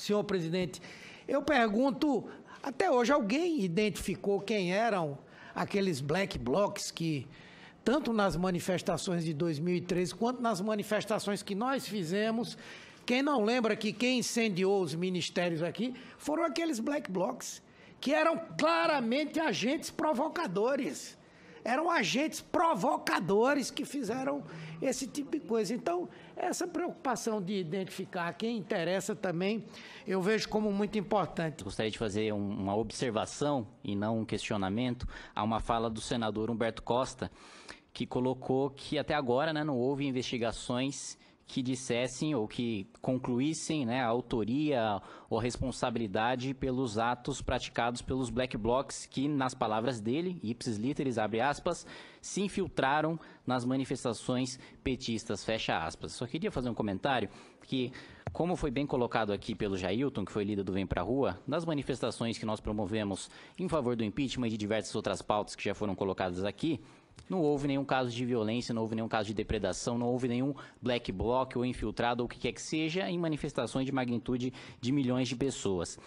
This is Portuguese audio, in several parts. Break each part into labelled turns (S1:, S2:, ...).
S1: senhor presidente, eu pergunto, até hoje alguém identificou quem eram aqueles black blocs que tanto nas manifestações de 2013 quanto nas manifestações que nós fizemos. Quem não lembra que quem incendiou os ministérios aqui foram aqueles black blocs, que eram claramente agentes provocadores eram agentes provocadores que fizeram esse tipo de coisa. Então, essa preocupação de identificar quem interessa
S2: também, eu vejo como muito importante. Gostaria de fazer uma observação e não um questionamento a uma fala do senador Humberto Costa, que colocou que até agora né, não houve investigações que dissessem ou que concluíssem né, a autoria ou a responsabilidade pelos atos praticados pelos black blocs que, nas palavras dele, ipsis literis, abre aspas, se infiltraram nas manifestações petistas, fecha aspas. Só queria fazer um comentário que, como foi bem colocado aqui pelo Jailton, que foi líder do Vem Pra Rua, nas manifestações que nós promovemos em favor do impeachment e de diversas outras pautas que já foram colocadas aqui, não houve nenhum caso de violência, não houve nenhum caso de depredação, não houve nenhum black bloc ou infiltrado ou o que quer que seja em manifestações de magnitude de milhões de pessoas.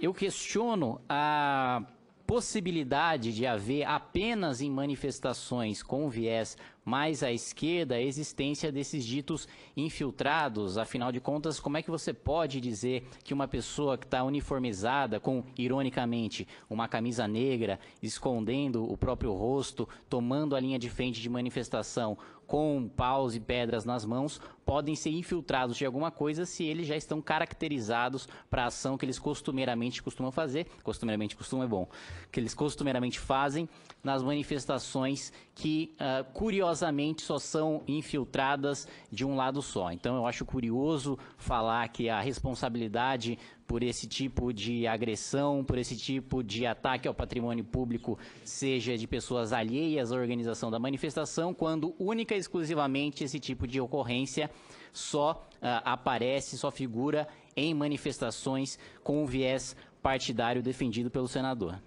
S2: Eu questiono a possibilidade de haver apenas em manifestações com viés mais à esquerda a existência desses ditos infiltrados? Afinal de contas, como é que você pode dizer que uma pessoa que está uniformizada com, ironicamente, uma camisa negra, escondendo o próprio rosto, tomando a linha de frente de manifestação, com paus e pedras nas mãos podem ser infiltrados de alguma coisa se eles já estão caracterizados para a ação que eles costumeiramente costumam fazer, costumeiramente costumam é bom, que eles costumeiramente fazem nas manifestações que uh, curiosamente só são infiltradas de um lado só. Então eu acho curioso falar que a responsabilidade por esse tipo de agressão, por esse tipo de ataque ao patrimônio público, seja de pessoas alheias à organização da manifestação, quando única e exclusivamente esse tipo de ocorrência só uh, aparece, só figura em manifestações com o viés partidário defendido pelo senador.